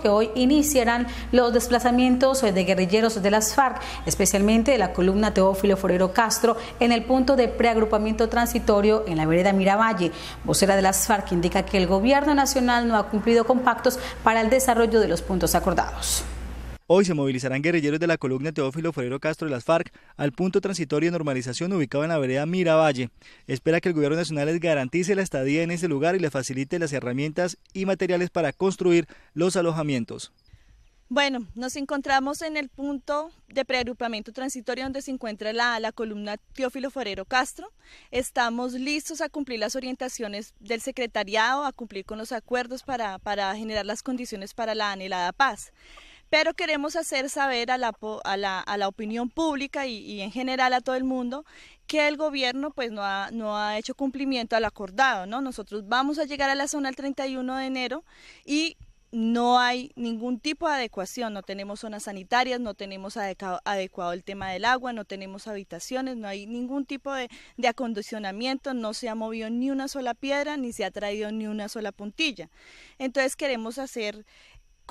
que hoy iniciarán los desplazamientos de guerrilleros de las FARC, especialmente de la columna Teófilo Forero Castro, en el punto de preagrupamiento transitorio en la vereda Miravalle. Vocera de las FARC indica que el gobierno nacional no ha cumplido con pactos para el desarrollo de los puntos acordados. Hoy se movilizarán guerrilleros de la columna Teófilo Forero Castro de las FARC al punto transitorio de normalización ubicado en la vereda Miravalle. Espera que el gobierno nacional les garantice la estadía en ese lugar y les facilite las herramientas y materiales para construir los alojamientos. Bueno, nos encontramos en el punto de preagrupamiento transitorio donde se encuentra la, columna Teófilo Forero Castro. Estamos listos a cumplir las orientaciones del secretariado, a cumplir con los acuerdos para, para generar las condiciones para la anhelada paz pero queremos hacer saber a la, a la opinión pública y, en general a todo el mundo que el gobierno pues no ha, no ha hecho cumplimiento al acordado, ¿no? Nosotros vamos a llegar a la zona el 31 de enero y no hay ningún tipo de adecuación, no tenemos zonas sanitarias, no tenemos adecuado, el tema del agua, no tenemos habitaciones, no hay ningún tipo de, de, acondicionamiento, no se ha movido ni una sola piedra, ni se ha traído ni una sola puntilla. Entonces queremos hacer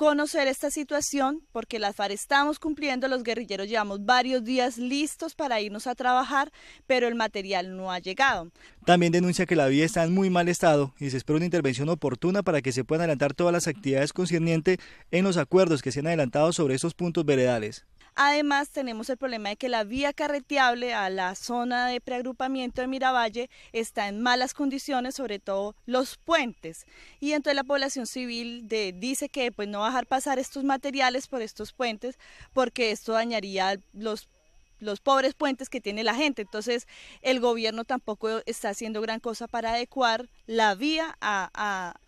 conocer esta situación, porque la FARC estamos cumpliendo, los guerrilleros llevamos varios días listos para irnos a trabajar, pero el material no ha llegado. También denuncia que la vía está en muy mal estado y se espera una intervención oportuna para que se puedan adelantar todas las actividades concernientes en los acuerdos que se han adelantado sobre estos puntos veredales. Además, tenemos el problema de que la vía carreteable a la zona de preagrupamiento de Miravalle está en malas condiciones, sobre todo los puentes. Y entonces la población civil dice que pues, no va a dejar pasar estos materiales por estos puentes porque esto dañaría los los pobres puentes que tiene la gente. Entonces, el gobierno tampoco está haciendo gran cosa para adecuar la vía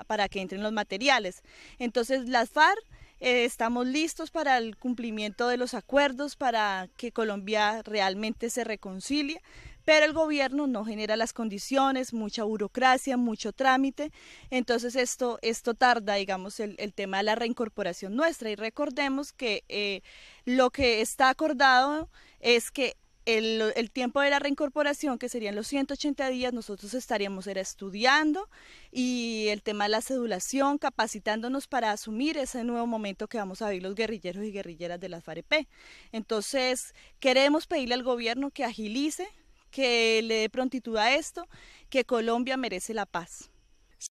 para que entren los materiales. Entonces, las FARC eh, estamos listos para el cumplimiento de los acuerdos, para que Colombia realmente se reconcilie pero el gobierno no genera las condiciones, mucha burocracia, mucho trámite, entonces esto, esto tarda, digamos, el, tema de la reincorporación nuestra y recordemos que eh, lo que está acordado es que el, tiempo de la reincorporación, que serían los 180 días, nosotros estaríamos era estudiando y el tema de la sedulación, capacitándonos para asumir ese nuevo momento que vamos a vivir los guerrilleros y guerrilleras de las FAREP. Entonces, queremos pedirle al gobierno que agilice, que le dé prontitud a esto, que Colombia merece la paz.